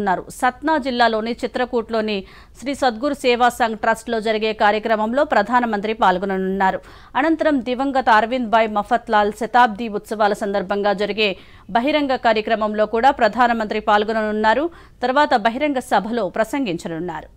ఉన్నారు సత్నా జిల్లాలోని చిత్రకూట్లోని శ్రీ సద్గురు సేవా సంఘ్ ట్రస్ట్లో జరిగే కార్యక్రమంలో ప్రధానమంత్రి పాల్గొననున్నారు అనంతరం దివంగత అరవింద్ భాయ్ మఫత్లాల్ శతాబ్ది ఉత్సవాల సందర్భంగా జరిగే బహిరంగ కార్యక్రమంలో కూడా ప్రధానమంత్రి పాల్గొననున్నారు తర్వాత బహిరంగ సభలో ప్రసంగించనున్నారు